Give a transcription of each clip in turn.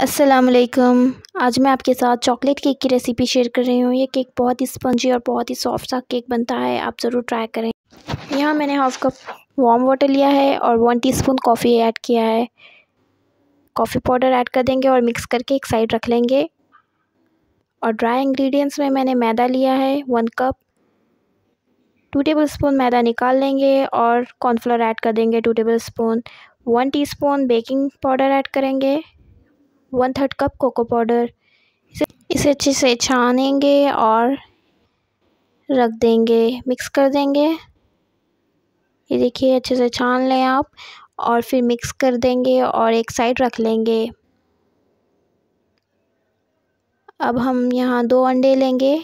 असलकम आज मैं आपके साथ चॉकलेट केक की रेसिपी शेयर कर रही हूँ ये केक बहुत ही स्पंजी और बहुत ही सॉफ्ट सा केक बनता है आप ज़रूर ट्राई करें यहाँ मैंने हाफ कप वार्म वाटर लिया है और वन टीस्पून कॉफ़ी ऐड किया है कॉफ़ी पाउडर ऐड कर देंगे और मिक्स करके एक साइड रख लेंगे और ड्राई इंग्रेडिएंट्स में मैंने मैदा लिया है one cup two tablespoon मैदा निकाल लेंगे और कॉर्नफ्लोर ऐड कर देंगे two tablespoon one spoon baking powder add करेंगे one third cup cocoa powder इसे इसे अच्छे से छानेंगे और रख देंगे मिक्स कर देंगे ये देखिए अच्छे से छान लें आप और फिर मिक्स कर देंगे और एक साइड रख लेंगे अब हम यहाँ दो अंडे लेंगे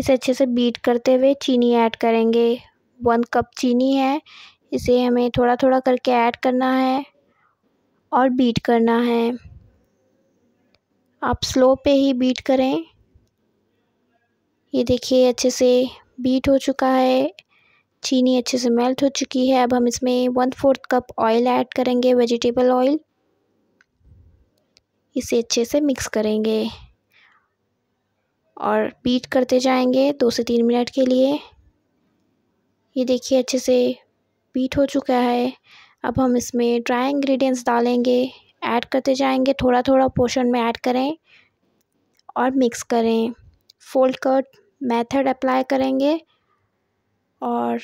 इसे अच्छे से बीट करते हुए चीनी ऐड करेंगे वन कप चीनी है इसे हमें थोड़ा थोड़ा करके ऐड करना है और बीट करना है आप स्लो पे ही बीट करें ये देखिए अच्छे से बीट हो चुका है चीनी अच्छे से मेल्ट हो चुकी है अब हम इसमें one fourth cup oil add करेंगे वेजिटेबल ऑयल इसे अच्छे से मिक्स करेंगे और बीट करते जाएंगे दो से तीन मिनट के लिए ये देखिए अच्छे से बीट हो चुका है अब हम इसमें ड्राई इंग्रेडिएंट्स डालेंगे ऐड करते जाएंगे थोड़ा थोड़ा पोर्शन में ऐड करें और मिक्स करें फोल्ड कट मेथड अप्लाई करेंगे और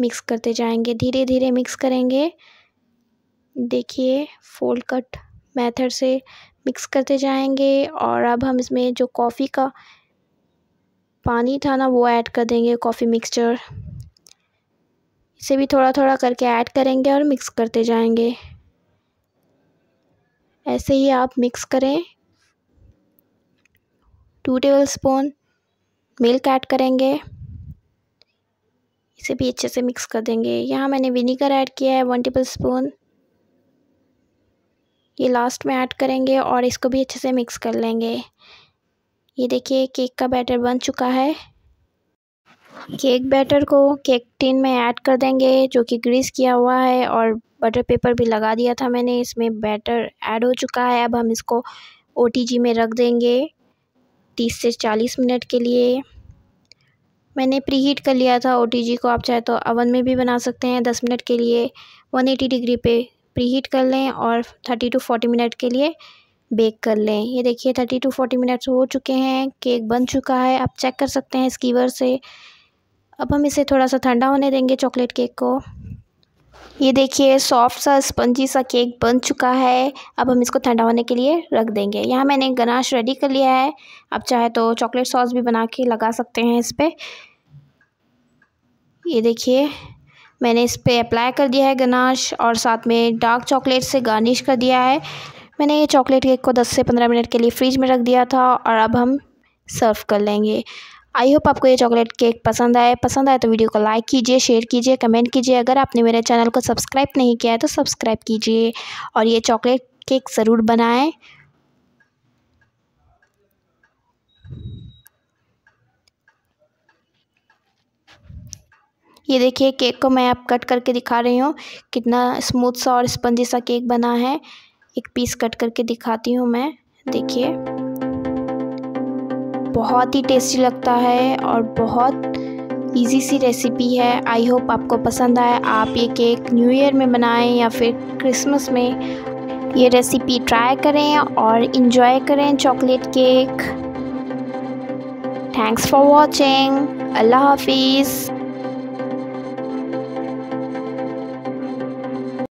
मिक्स करते जाएंगे धीरे धीरे मिक्स करेंगे देखिए फोल्ड कट मेथड से मिक्स करते जाएंगे और अब हम इसमें जो कॉफ़ी का पानी था ना वो ऐड कर देंगे कॉफ़ी मिक्सचर इसे भी थोड़ा थोड़ा करके ऐड करेंगे और मिक्स करते जाएंगे ऐसे ही आप मिक्स करें two tablespoon milk add करेंगे इसे भी अच्छे से मिक्स कर देंगे यहाँ मैंने विनीगर ऐड किया है वन टेबल स्पून ये लास्ट में ऐड करेंगे और इसको भी अच्छे से मिक्स कर लेंगे ये देखिए केक का बैटर बन चुका है केक बैटर को केक टिन में ऐड कर देंगे जो कि ग्रीस किया हुआ है और बटर पेपर भी लगा दिया था मैंने इसमें बैटर ऐड हो चुका है अब हम इसको ओ में रख देंगे तीस से चालीस मिनट के लिए मैंने प्री हीट कर लिया था ओ को आप चाहे तो अवन में भी बना सकते हैं दस मिनट के लिए वन एटी डिग्री पे प्री हीट कर लें और थर्टी टू फोर्टी मिनट के लिए बेक कर लें ये देखिए थर्टी टू फोर्टी मिनट्स हो चुके हैं केक बन चुका है आप चेक कर सकते हैं स्कीवर से अब हम इसे थोड़ा सा ठंडा होने देंगे चॉकलेट केक को ये देखिए सॉफ्ट सा स्पंजी सा केक बन चुका है अब हम इसको ठंडा होने के लिए रख देंगे यहाँ मैंने गनाश रेडी कर लिया है आप चाहे तो चॉकलेट सॉस भी बना के लगा सकते हैं इस पर ये देखिए मैंने इस पर अप्लाई कर दिया है गनाश और साथ में डार्क चॉकलेट से गार्निश कर दिया है मैंने ये चॉकलेट केक को दस से पंद्रह मिनट के लिए फ्रिज में रख दिया था और अब हम सर्व कर लेंगे आई होप आपको ये चॉकलेट केक पसंद आए पसंद आए तो वीडियो को लाइक कीजिए शेयर कीजिए कमेंट कीजिए अगर आपने मेरे चैनल को सब्सक्राइब नहीं किया है तो सब्सक्राइब कीजिए और ये चॉकलेट केक ज़रूर बनाएं ये देखिए केक को मैं आप कट करके दिखा रही हूँ कितना स्मूथ सा और स्पंजी सा केक बना है एक पीस कट करके दिखाती हूँ मैं देखिए बहुत ही टेस्टी लगता है और बहुत इजी सी रेसिपी है आई होप आपको पसंद आए आप ये केक न्यू ईयर में बनाएं या फिर क्रिसमस में ये रेसिपी ट्राई करें और इन्जॉय करें chocolate cake thanks for watching अल्लाह हाफिज़